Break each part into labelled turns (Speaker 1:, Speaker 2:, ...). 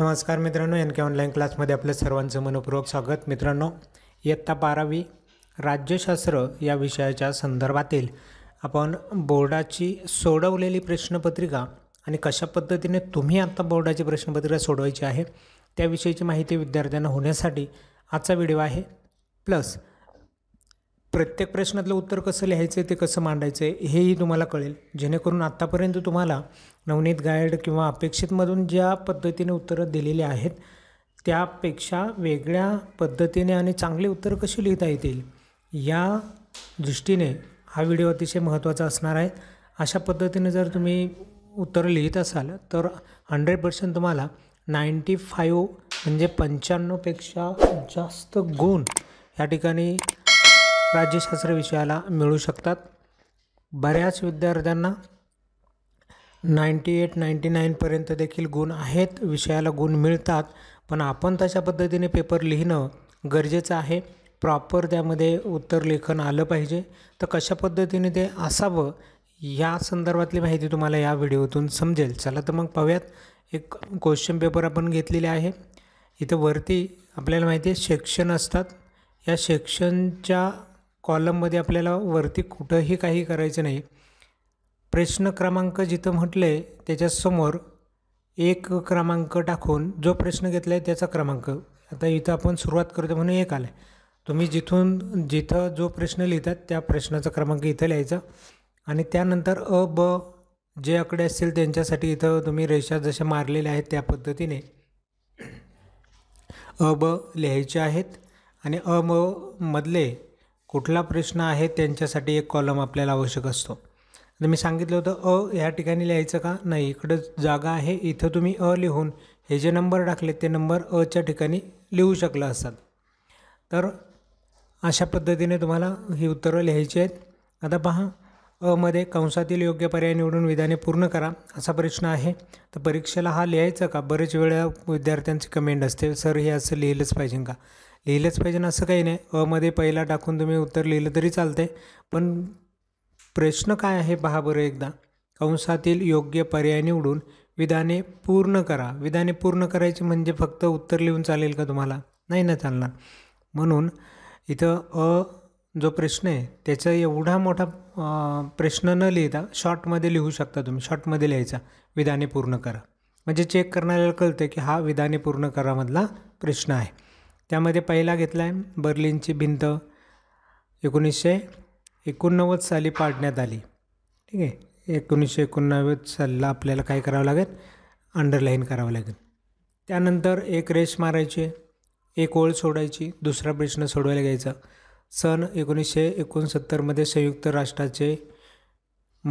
Speaker 1: नमस्कार मित्रांनो एन के ऑनलाईन क्लासमध्ये आपलं सर्वांचं मनपूर्वक स्वागत मित्रांनो इयत्ता बारावी राज्यशास्त्र या विषयाच्या संदर्भातील आपण बोर्डाची सोडवलेली प्रश्नपत्रिका आणि कशा पद्धतीने तुम्ही आत्ता बोर्डाची प्रश्नपत्रिका सोडवायची आहे त्याविषयीची माहिती विद्यार्थ्यांना होण्यासाठी आजचा व्हिडिओ आहे प्लस प्रत्येक प्रश्नातलं उत्तर कसं लिहायचं ते कसं मांडायचं हेही तुम्हाला कळेल जेणेकरून आत्तापर्यंत तुम्हाला नवनीत गाईड किंवा अपेक्षितमधून ज्या पद्धतीने उत्तरं दिलेली आहेत त्यापेक्षा वेगळ्या पद्धतीने आणि चांगली उत्तरं कशी लिहिता येतील या दृष्टीने हा व्हिडिओ अतिशय महत्त्वाचा असणार आहे अशा पद्धतीने जर तुम्ही उत्तरं लिहित असाल तर हंड्रेड पर्सेंट तुम्हाला नाईंटी फाईव्ह म्हणजे पंच्याण्णवपेक्षा जास्त गुण या ठिकाणी राज्यशास्त्र विषयाला मिळू शकतात बऱ्याच विद्यार्थ्यांना नाईंटी एट नाईंटी नाईनपर्यंत देखील गुण आहेत विषयाला गुण मिळतात पण आपण तशा पद्धतीने पेपर लिहिणं गरजेचं आहे प्रॉपर त्यामध्ये उत्तर लेखन आलं पाहिजे तर कशा पद्धतीने ते असावं या संदर्भातली माहिती तुम्हाला या व्हिडिओतून समजेल चला तर मग पाहूयात एक क्वेश्चन पेपर आपण घेतलेले आहे इथं वरती आपल्याला माहिती आहे सेक्शन असतात या सेक्शनच्या कॉलममध्ये आपल्याला वरती कुठंही काही करायचं नाही प्रश्न क्रमांक जिथं म्हटले आहे त्याच्यासमोर एक क्रमांक टाकून जो प्रश्न घेतला आहे त्याचा क्रमांक आता इथं आपण सुरुवात करतो म्हणून एक आहे तुम्ही जिथून जिथं जो प्रश्न लिहितात त्या प्रश्नाचा क्रमांक इथं लिहायचा आणि त्यानंतर अ ब जे आकडे असतील त्यांच्यासाठी इथं तुम्ही रेषा जशा मारलेल्या आहेत त्या पद्धतीने अ ब लिहायचे आहेत आणि अ मधले कुठला प्रश्न आहे त्यांच्यासाठी एक कॉलम आपल्याला आवश्यक असतो आता मी सांगितलं होतं अ ह्या ठिकाणी लिहायचं का नाही इकडं जागा आहे इथं तुम्ही अ लिहून हे जे नंबर टाकले ते नंबर अच्या ठिकाणी लिहू शकला असाल तर अशा पद्धतीने तुम्हाला ही उत्तरं लिहायची आहेत आता पहा अमध्ये कंसातील योग्य पर्याय निवडून विधाने पूर्ण करा असा प्रश्न आहे तर परीक्षेला हा लिहायचा का बरेच वेळा विद्यार्थ्यांची कमेंट असते सर हे असं लिहिलंच पाहिजे का लिहिलंच पाहिजे ना असं काही नाही अमध्ये पहिला टाकून तुम्ही उत्तर लिहिलं तरी चालते पण प्रश्न काय आहे पहा बरं एकदा कंसातील योग्य पर्याय निवडून विधाने पूर्ण करा विधाने पूर्ण करायची म्हणजे फक्त उत्तर लिहून चालेल का तुम्हाला नाही ना चालणार म्हणून इथं अ जो प्रश्न आहे त्याचा एवढा मोठा प्रश्न न लिहिता शॉर्टमध्ये लिहू शकता तुम्ही शॉर्टमध्ये लिहायचा विधाने पूर्ण करा म्हणजे चेक करणाऱ्याला कळतं की हा विधाने पूर्ण करामधला प्रश्न आहे त्यामध्ये पहिला घेतला आहे बर्लिनची भिंत एकोणीसशे एकोणनव्वद साली पाडण्यात आली ठीक आहे एकोणीसशे एकोणनव्वद सालला आपल्याला काय करावं लागेल अंडरलाईन करावं लागेल त्यानंतर एक रेश मारायची एक ओळ सोडायची दुसरा प्रश्न सोडवायला घ्यायचा सन एकोणीसशे एकोणसत्तरमध्ये संयुक्त राष्ट्राचे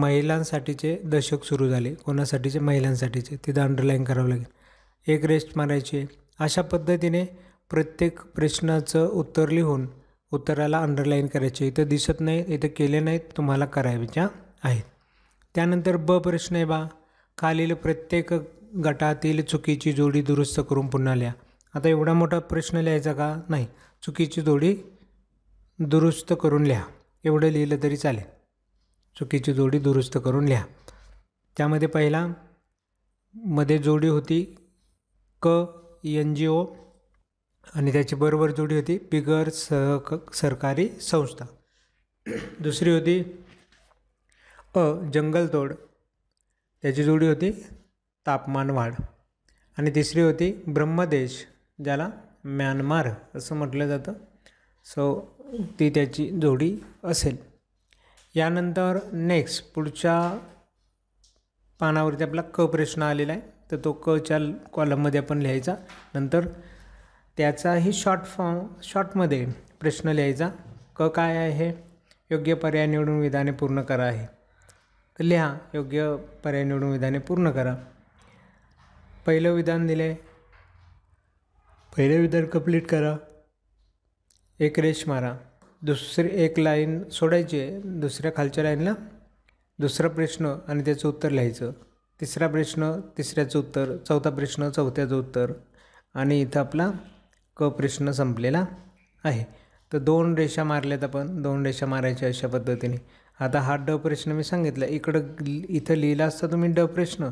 Speaker 1: महिलांसाठीचे दशक सुरू झाले कोणासाठीचे महिलांसाठीचे तिथं अंडरलाईन करावं लागेल एक रेस्ट मारायची अशा पद्धतीने प्रत्येक प्रश्नाचं उत्तर लिहून उत्तराला अंडरलाईन करायचे इथं दिसत नाही इथं केले नाहीत तुम्हाला करायच्या आहेत त्यानंतर ब प्रश्न आहे बा खालील प्रत्येक गटातील चुकीची जोडी दुरुस्त करून पुन्हा लिहा आता एवढा मोठा प्रश्न लिहायचा का नाही चुकीची जोडी दुरुस्त करून लिहा एवढं लिहिलं तरी चालेल चुकीची जोडी दुरुस्त करून लिहा त्यामध्ये पहिला मध्ये जोडी होती क एन जी ओ आणि त्याची बरोबर जोडी होती बिगर सह सरकारी संस्था दुसरी होती अ जंगलतोड त्याची जोडी होती तापमान वाढ आणि तिसरी होती ब्रह्मदेश ज्याला म्यानमार असं म्हटलं जातं सो ती त्याची जोडी असेल यानंतर नेक्स्ट पुढच्या पानावरती आपला क प्रश्न आलेला आहे तर तो कच्या कॉलममध्ये आपण लिहायचा नंतर त्याचाही शॉर्ट फॉर्म शॉर्टमध्ये प्रश्न लिहायचा क काय आहे योग्य पर्याय निवडून विधाने पूर्ण करा आहे तर लिहा योग्य पर्याय निवडून विधाने पूर्ण करा पहिलं विधान दिले पहिलं विधान कंप्लीट करा एक रेश मारा दुसरी एक लाईन सोडायची आहे दुसऱ्या खालच्या लाईनला दुसरा प्रश्न आणि त्याचं उत्तर लिहायचं तिसरा प्रश्न तिसऱ्याचं उत्तर चौथा प्रश्न चौथ्याचं उत्तर आणि इथं आपला क प्रश्न संपलेला आहे तर दोन रेषा मारल्यात आपण दोन रेषा मारायच्या अशा पद्धतीने आता हा ड प्रश्न मी सांगितला इकडं इथं लिहिला असता तुम्ही ड प्रश्न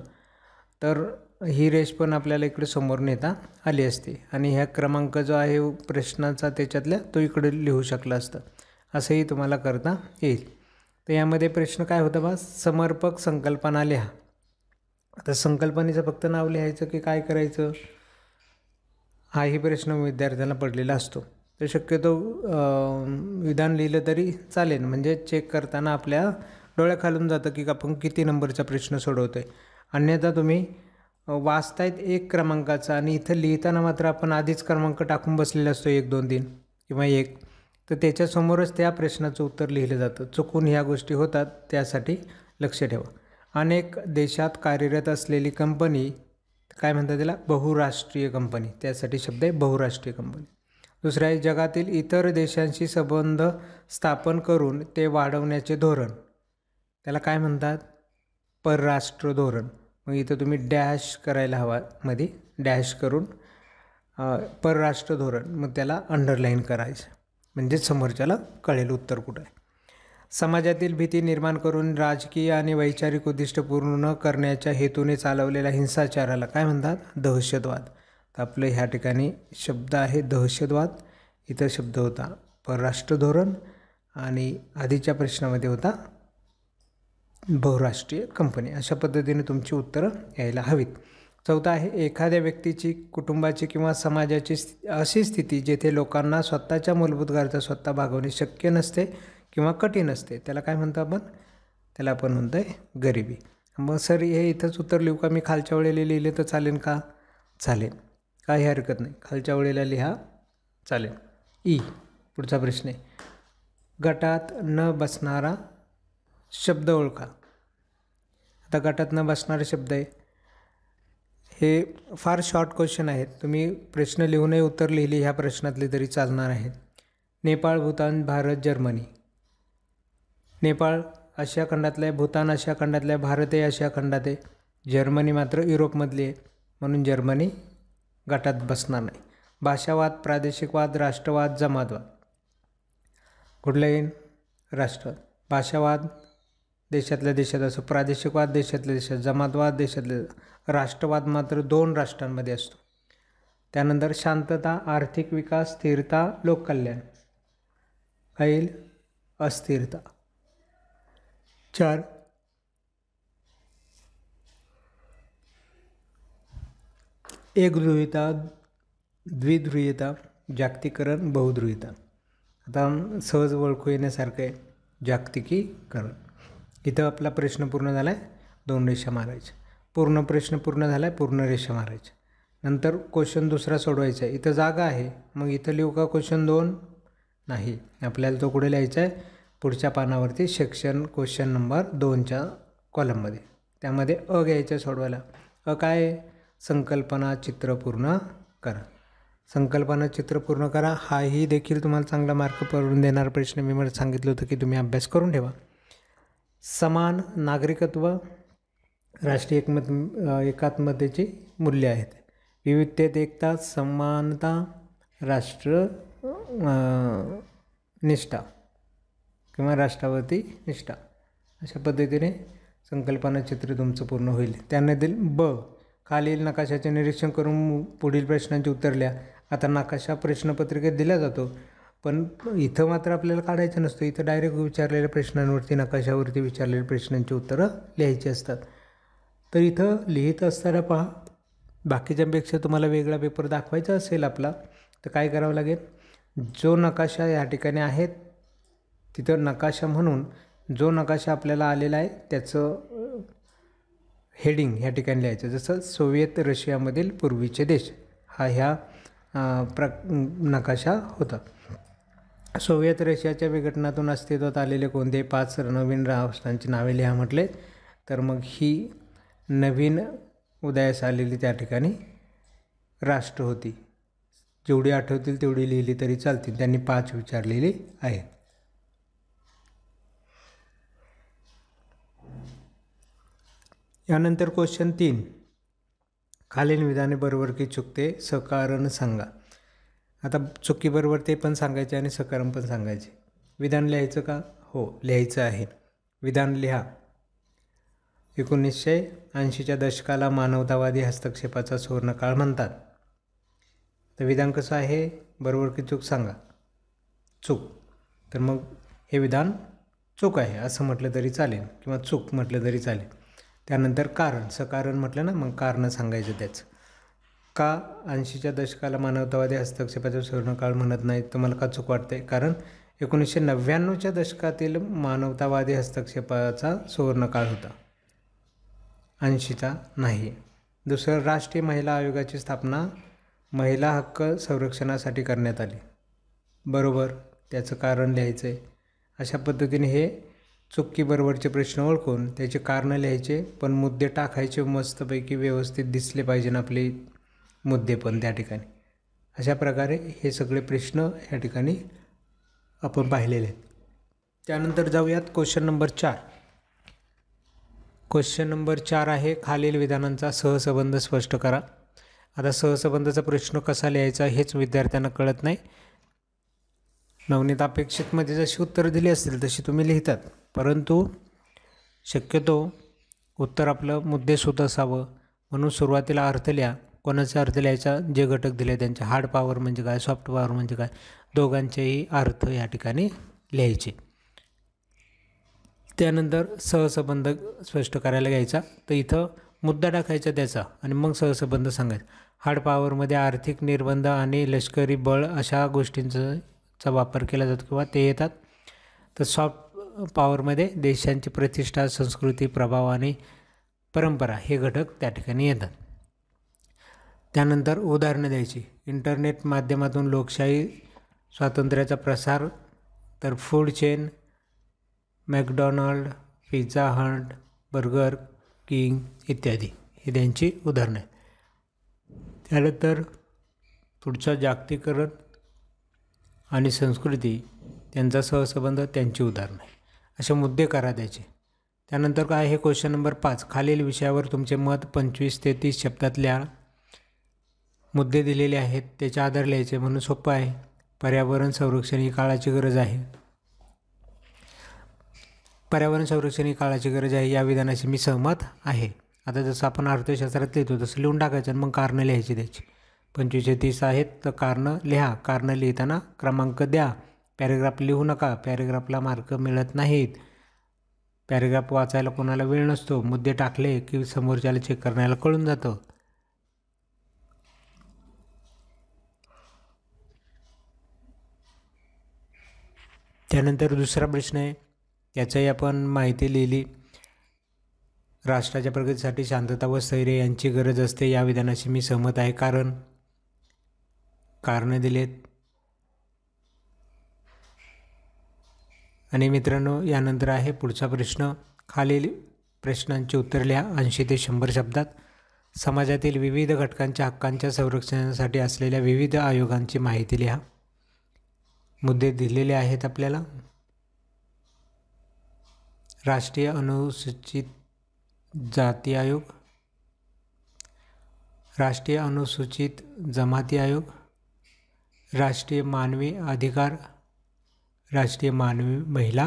Speaker 1: तर ही रेष पण आपल्याला इकडे समोर नेता आली असते आणि ह्या क्रमांक जो आहे प्रश्नाचा त्याच्यातल्या तो इकडे लिहू शकला असतं असंही तुम्हाला करता येईल तर यामध्ये प्रश्न काय होता बा समर्पक संकल्पना लिहा आता संकल्पनेचं फक्त नाव लिहायचं की काय करायचं हाही प्रश्न विद्यार्थ्यांना पडलेला असतो तर शक्यतो विधान लिहिलं तरी चालेल म्हणजे चेक करताना आपल्या डोळ्या खालून जातं की आपण किती नंबरचा प्रश्न सोडवतो अन्यथा तुम्ही वाचतायत एक क्रमांकाचा आणि इथं लिहिताना मात्र आपण आधीच क्रमांक टाकून बसलेला असतो एक दोन तीन किंवा एक तर त्याच्यासमोरच त्या प्रश्नाचं उत्तर लिहिलं जातं चुकून ह्या गोष्टी होतात त्यासाठी लक्ष ठेवा अनेक देशात कार्यरत असलेली कंपनी काय म्हणतात त्याला बहुराष्ट्रीय कंपनी त्यासाठी शब्द आहे बहुराष्ट्रीय कंपनी दुसरं आहे जगातील इतर देशांशी संबंध स्थापन करून ते वाढवण्याचे धोरण त्याला काय म्हणतात परराष्ट्र धोरण मग इथं तुम्ही डॅश करायला हवा मध्ये डॅश करून परराष्ट्र धोरण मग त्याला अंडरलाईन करायचं म्हणजे समोरच्याला कळेल उत्तर कुठं आहे समाजातील भीती निर्माण करून राजकीय आणि वैचारिक उद्दिष्ट पूर्ण न करण्याच्या हेतूने चालवलेल्या हिंसाचाराला काय म्हणतात दहशतवाद तर आपलं ह्या ठिकाणी शब्द आहे दहशतवाद इतर शब्द होता परराष्ट्र धोरण आणि आधीच्या प्रश्नामध्ये होता बहुराष्ट्रीय कंपनी अशा पद्धतीने तुमची उत्तरं यायला हवीत चौथा आहे एखाद्या व्यक्तीची कुटुंबाची किंवा समाजाची अशी स्थिती जेथे लोकांना स्वतःच्या मूलभूत गरजा स्वतः भागवणे शक्य नसते किंवा कठीण असते त्याला काय म्हणतो आपण त्याला आपण म्हणतो आहे गरिबी मग सर हे इथंच उत्तर लिहू का मी खालच्या वेळेला लिहिले तर चालेल का चालेल काही हरकत नाही खालच्या वेळेला लिहा चालेल ई पुढचा प्रश्न आहे गटात न बसणारा शब्द ओळखा आता गटात न बसणारा शब्द आहे हे फार शॉर्ट क्वेश्चन आहेत तुम्ही प्रश्न लिहूनही उत्तर लिहिली ह्या प्रश्नातले तरी चालणार आहेत नेपाळ भूतान भारत जर्मनी नेपाळ आशिया खंडातलं आहे भूतान आशिया खंडातलं आहे भारतही आशिया खंडात आहे जर्मनी मात्र युरोपमधली आहे म्हणून जर्मनी गटात बसणार नाही भाषावाद प्रादेशिकवाद राष्ट्रवाद जमातवाद कुठलं येईल राष्ट्रवाद भाषावाद देशातल्या देशात असो प्रादेशिकवाद देशातल्या देशात जमातवाद देशातल्या राष्ट्रवाद मात्र दोन राष्ट्रांमध्ये असतो त्यानंतर शांतता आर्थिक विकास स्थिरता लोककल्याण काही अस्थिरता चार एक ध्रुवीयता द्विध्रुवीयता जागतिकरण बहुध्रुवीयता आता सहज ओळखू येण्यासारखं आहे जागतिकीकरण इथं आपला प्रश्न पूर्ण झाला आहे दोन रेषा मारायचे पूर्ण प्रश्न पूर्ण झाला आहे पूर्ण रेषा मारायचे नंतर क्वेश्चन दुसरा सोडवायचा आहे इथं जागा आहे मग इथं लिहू का क्वेश्चन दोन नाही आपल्याला तो कुठे लिहायचा आहे पुढच्या पानावरती सेक्शन क्वेश्चन नंबर दोनच्या कॉलममध्ये त्यामध्ये अ घ्यायचं सोडवायला अ काय संकल्पना चित्र पूर्ण करा संकल्पना चित्र पूर्ण करा हाही देखील तुम्हाला चांगला मार्क पडून देणारा प्रश्न मी मला सांगितलं होतं की तुम्ही अभ्यास करून ठेवा समान नागरिकत्व राष्ट्रीय एकमत एकात्मतेची मूल्य आहेत विविधतेत एकता समानता राष्ट्र निष्ठा किंवा राष्ट्रावरती निष्ठा अशा पद्धतीने संकल्पना चित्र तुमचं पूर्ण होईल त्यानंतर ब खालील नकाशाचे निरीक्षण करून पुढील प्रश्नांची उत्तर लिहा आता नकाशा प्रश्नपत्रिकेत दिला जातो पण इथं मात्र आपल्याला काढायचं नसतं इथं डायरेक्ट विचारलेल्या प्रश्नांवरती नकाशावरती विचारलेल्या प्रश्नांची उत्तरं लिहायची असतात तर इथं लिहित असताना पहा बाकीच्यापेक्षा तुम्हाला वेगळा पेपर दाखवायचा असेल आपला तर काय करावं लागेल जो नकाशा या ठिकाणी आहेत तिथं नकाशा म्हणून जो नकाशा आपल्याला आलेला आहे त्याचं हेडिंग ह्या ठिकाणी लिहायचं जसं सोव्हिएत रशियामधील पूर्वीचे देश हा ह्या प्र नकाशा होता सोव्हिएत रशियाच्या विघटनातून अस्तित्वात आलेले कोणते पाच नवीन राष्ट्रांची नावे लिहा म्हटले तर मग ही नवीन उदयास आलेली त्या ठिकाणी राष्ट्र होती जेवढी आठवतील तेवढी लिहिली तरी चालतील त्यांनी पाच विचारलेली आहेत यानंतर क्वेश्चन तीन खालील विधाने बरोबर की चुकते सकारण सांगा आता चुकीबरोबर ते पण सांगायचे आणि सकारण पण सांगायचे विधान लिहायचं का हो लिहायचं आहे विधान लिहा एकोणीसशे ऐंशीच्या दशकाला मानवतावादी हस्तक्षेपाचा सुवर्णकाळ म्हणतात तर विधान कसं आहे बरोबर की चूक सांगा चूक तर मग हे विधान चूक आहे असं म्हटलं तरी चालेल किंवा चूक म्हटलं तरी चालेल त्यानंतर कारण सकारण म्हटलं ना मग कारणं सांगायचं त्याचं का ऐंशीच्या दशकाला मानवतावादी हस्तक्षेपाचा सुवर्णकाळ म्हणत नाही तुम्हाला का चूक वाटते कारण एकोणीसशे नव्याण्णवच्या दशकातील मानवतावादी हस्तक्षेपाचा सुवर्णकाळ होता ऐंशीचा नाही दुसरं राष्ट्रीय महिला आयोगाची स्थापना महिला हक्क संरक्षणासाठी करण्यात आली बरोबर त्याचं कारण लिहायचं आहे अशा पद्धतीने हे चुकीबरोबरचे प्रश्न ओळखून त्याचे कारणं लिहायचे पण मुद्दे टाकायचे मस्तपैकी व्यवस्थित दिसले पाहिजे आपले मुद्दे पण त्या ठिकाणी अशा प्रकारे हे सगळे प्रश्न या ठिकाणी आपण पाहिलेले आहेत त्यानंतर जाऊयात क्वेश्चन नंबर चार क्वेश्चन नंबर चार आहे खालील विधानांचा सहसंबंध स्पष्ट करा आता सहसंबंधाचा प्रश्न कसा लिहायचा हेच विद्यार्थ्यांना कळत नाही नवनीत अपेक्षितमध्ये जशी उत्तरं दिली असतील तशी तुम्ही लिहितात परंतु शक्यतो उत्तर आपलं मुद्दे सुद्धा असावं म्हणून सुरुवातीला अर्थ कोणाचे अर्थ लिहायचा जे घटक दिले त्यांचे हार्ड पॉवर म्हणजे काय सॉफ्ट पॉवर म्हणजे काय दोघांचेही अर्थ या ठिकाणी लिहायचे त्यानंतर सहसंबंध स्पष्ट करायला घ्यायचा तर इथं मुद्दा टाकायचा त्याचा आणि मग सहसंबंध सांगायचा हार्ड पॉवरमध्ये आर्थिक निर्बंध आणि लष्करी बळ अशा गोष्टींचा वापर केला जातो किंवा ते येतात तर सॉफ्ट पॉवरमध्ये देशांची प्रतिष्ठा संस्कृती प्रभाव आणि परंपरा हे घटक त्या ठिकाणी येतात त्यानंतर उदाहरणं द्यायची इंटरनेट माध्यमातून लोकशाही स्वातंत्र्याचा प्रसार तर food chain McDonald pizza Hut Burger King इत्यादी ही त्यांची उदाहरणं आहे त्यानंतर पुढचं जागतिकरण आणि संस्कृती त्यांचा सहसंबंध त्यांची उदाहरणं आहे असे मुद्दे करा द्यायचे त्यानंतर काय आहे क्वेश्चन नंबर पाच खालील विषयावर तुमचे मत पंचवीस ते तीस शब्दातल्या मुद्दे दिलेले आहेत त्याच्या आधार लिहायचे म्हणून सोपं आहे पर्यावरण संरक्षण ही काळाची गरज आहे पर्यावरण संरक्षण ही काळाची गरज आहे या विधानाशी मी सहमत आहे आता जसं आपण अर्थशास्त्रात लिहितो तसं लिहून टाकायचं आणि मग कारणं लिहायची त्याची पंचवीसशे तीस आहेत तर कारणं लिहा कारणं लिहिताना क्रमांक द्या पॅरेग्राफ लिहू नका पॅरेग्राफला मार्क मिळत नाहीत पॅरेग्राफ वाचायला कोणाला वेळ नसतो मुद्दे टाकले की समोरच्याला चेक करण्याला कळून जातं त्यानंतर दुसरा प्रश्न आहे त्याचंही आपण माहिती लिहिली राष्ट्राच्या प्रगतीसाठी शांतता व स्थैर्य यांची गरज असते या विधानाशी मी सहमत आहे कारण कारणं दिलेत आणि मित्रांनो यानंतर आहे पुढचा प्रश्न खालील प्रश्नांची उत्तर लिहा ऐंशी ते शंभर शब्दात समाजातील विविध घटकांच्या हक्कांच्या संरक्षणासाठी असलेल्या विविध आयोगांची माहिती लिहा मुद्दे दिलेले आहेत आपल्याला राष्ट्रीय अनुसूचित जाती आयोग राष्ट्रीय अनुसूचित जमाती आयोग राष्ट्रीय मानवी अधिकार राष्ट्रीय मानवी महिला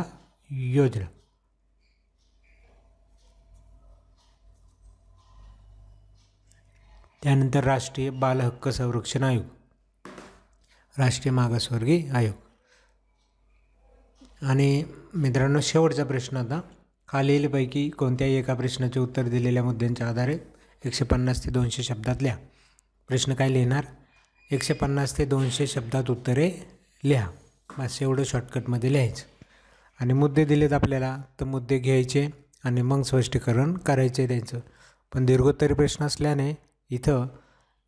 Speaker 1: योजना त्यानंतर राष्ट्रीय बालहक्क संरक्षण आयोग राष्ट्रीय मागासवर्गीय आयोग आणि मित्रांनो शेवटचा प्रश्न आता खालीलपैकी कोणत्याही एका प्रश्नाचे उत्तर दिलेल्या मुद्द्यांच्या आधारे एकशे पन्नास ते दोनशे शब्दात लिहा प्रश्न काय लिहिणार एकशे पन्नास ते दोनशे शब्दात उत्तरे लिहा बस एवढं शॉर्टकटमध्ये लिहायचं आणि मुद्दे दिलेत आपल्याला तर मुद्दे घ्यायचे आणि मग स्पष्टीकरण करायचे त्यांचं पण दीर्घोत्तरी प्रश्न असल्याने इथं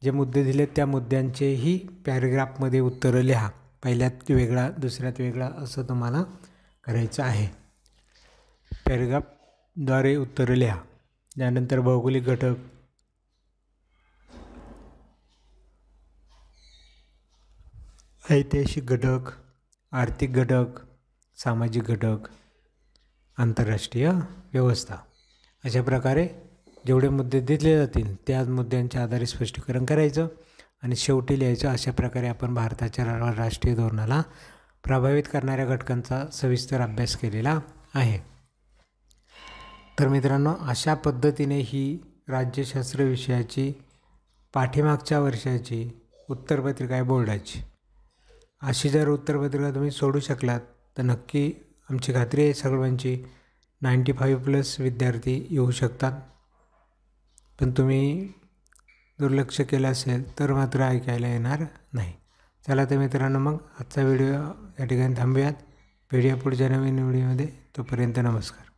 Speaker 1: जे मुद्दे दिलेत त्या मुद्द्यांचेही पॅरेग्राफमध्ये उत्तरं लिहा पहिल्यात वेगळा दुसऱ्यात वेगळा असं तुम्हाला करायचं आहे पॅरेग्राफद्वारे उत्तरं लिहा त्यानंतर भौगोलिक घटक ऐतिहासिक घटक आर्थिक घटक सामाजिक घटक आंतरराष्ट्रीय व्यवस्था अशा प्रकारे जेवढे मुद्दे दिले जातील त्या मुद्द्यांच्या आधारे स्पष्टीकरण करायचं आणि शेवटी लिहायचं अशा प्रकारे आपण भारताच्या राष्ट्रीय धोरणाला प्रभावित करणाऱ्या घटकांचा सविस्तर अभ्यास केलेला आहे तर मित्रांनो अशा पद्धतीने ही राज्यशास्त्र विषयाची पाठीमागच्या वर्षाची उत्तरपत्रिका आहे बोर्डाची अशी जर उत्तरपत्रिका तुम्ही सोडू शकलात तर नक्की आमची खात्री आहे सर्वांची नाईंटी फाईव्ह प्लस विद्यार्थी येऊ शकतात पण तुम्ही दुर्लक्ष केलं असेल तर मात्र ऐकायला येणार नाही चला तर मित्रांनो मग आजचा व्हिडिओ या ठिकाणी थांबूयात व्हिडिओ पुढच्या नवीन व्हिडिओमध्ये तोपर्यंत नमस्कार